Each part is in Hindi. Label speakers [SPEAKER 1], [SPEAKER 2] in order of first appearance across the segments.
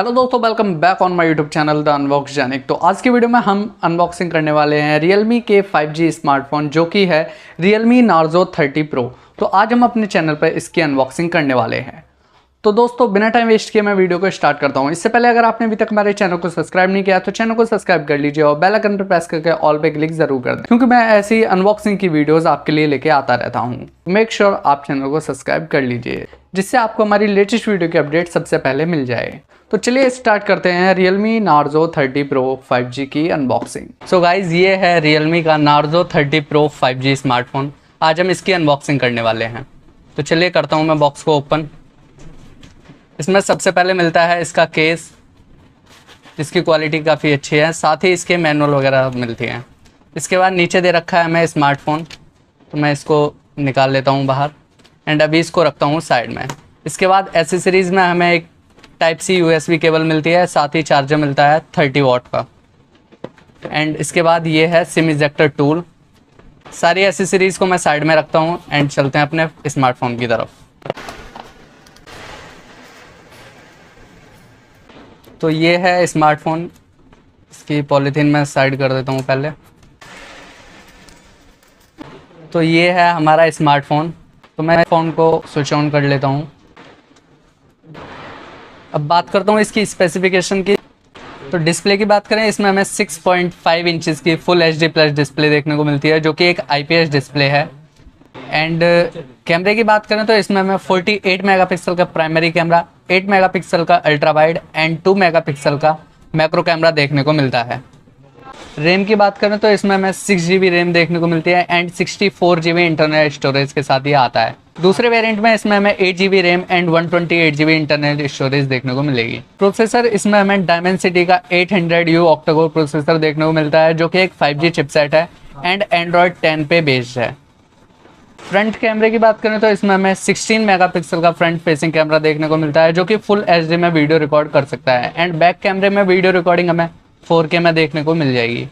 [SPEAKER 1] हेलो दोस्तों welcome back on my YouTube channel the unbox Jainik तो आज की वीडियो में हम अनबॉक्सिंग करने वाले हैं रियलमी के 5G स्मार्टफोन जो कि है रियलमी नार्जो 30 प्रो तो आज हम अपने चैनल पर इसकी अनबॉक्सिंग करने वाले हैं तो दोस्तों बिना टाइम वेस्ट किए मैं वीडियो को स्टार्ट करता हूँ इससे पहले अगर आपने अभी तक हमारे चैनल को सब्सक्राइब नहीं किया तो चैनल को सब्सक्राइब कर लीजिए और बेल आइकन पर प्रेस करके ऑल पे क्लिक जरूर कर दें क्योंकि मैं ऐसी अनबॉक्सिंग की वीडियोस आपके लिए लेके आता रहता हूँ मेक श्योर आप चैनल को सब्सक्राइब कर लीजिए जिससे आपको हमारी लेटेस्ट वीडियो की अपडेट सबसे पहले मिल जाए तो चलिए स्टार्ट करते हैं नार्जो थर्टी 30 फाइव 5G की अनबॉक्सिंग सो गाइज ये है रियलमी का थर्टी 30 फाइव 5G स्मार्टफोन आज हम इसकी अनबॉक्सिंग करने वाले हैं तो चलिए करता हूँ मैं बॉक्स को ओपन इसमें सबसे पहले मिलता है इसका केस इसकी क्वालिटी काफ़ी अच्छी है साथ ही इसके मैनुअल वगैरह मिलती हैं इसके बाद नीचे दे रखा है हमें स्मार्टफोन तो मैं इसको निकाल लेता हूँ बाहर एंड अभी इसको रखता हूँ साइड में इसके बाद एसेसरीज़ में हमें एक टाइप सी यूएसबी केबल मिलती है साथ ही चार्जर मिलता है थर्टी वॉट का एंड इसके बाद ये है सिम इजेक्टर टूल सारी एसेसरीज़ को मैं साइड में रखता हूँ एंड चलते हैं अपने स्मार्टफोन की तरफ तो ये है स्मार्टफोन इसकी पॉलीथीन में साइड कर देता हूँ पहले तो ये है हमारा स्मार्टफोन तो मैं फ़ोन को स्विच ऑन कर लेता हूँ अब बात करता हूँ इसकी स्पेसिफिकेशन की तो डिस्प्ले की बात करें इसमें हमें 6.5 पॉइंट की फुल एच प्लस डिस्प्ले देखने को मिलती है जो कि एक आई डिस्प्ले है एंड कैमरे की बात करें तो इसमें हमें 48 मेगापिक्सल का प्राइमरी कैमरा 8 मेगापिक्सल का अल्ट्रा वाइड एंड 2 मेगापिक्सल का मैक्रो कैमरा देखने को मिलता है रैम की बात करें तो इसमें हमें सिक्स जी रैम देखने को मिलती है and sixty four G internal storage के साथ ये आता है दूसरे वेरिएंट में इसमें हमें eight G RAM and one twenty eight G internal storage देखने को मिलेगी प्रोसेसर इसमें हमें डायमंड सिटी का eight hundred U octa core processor देखने को मिलता है जो कि एक फाइव जी चिपसेट है एंड एंड्रॉयड टेन पे बेस्ड है फ्रंट कैमरे की बात करें तो इसमें हमें 16 मेगापिक्सल का फ्रंट फेसिंग कैमरा देखने को मिलता है जो कि फुल एच में वीडियो रिकॉर्ड कर सकता है एंड बैक कैमरे में वीडियो रिकॉर्डिंग हमें 4K में देखने को मिल जाएगी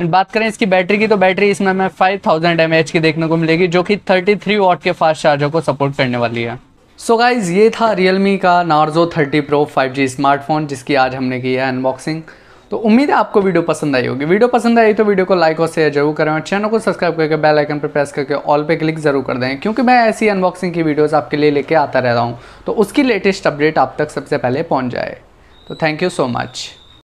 [SPEAKER 1] एंड बात करें इसकी बैटरी की तो बैटरी इसमें हमें 5000 थाउजेंड की देखने को मिलेगी जो कि थर्टी वॉट के फास्ट चार्जर को सपोर्ट करने वाली है सो so गाइज ये था रियलमी का नार्जो 30 प्रो 5G स्मार्टफोन जिसकी आज हमने की है अनबॉक्सिंग तो उम्मीद है आपको वीडियो पसंद आई होगी वीडियो पसंद आई तो वीडियो को लाइक और शेयर जरूर करें और चैनल को सब्सक्राइब करके बेल आइकन पर प्रेस करके ऑल पे क्लिक जरूर कर दें क्योंकि मैं ऐसी अनबॉक्सिंग की वीडियोस आपके लिए लेके आता रहता हूँ तो उसकी लेटेस्ट अपडेट आप तक सबसे पहले पहुँच जाए तो थैंक यू सो मच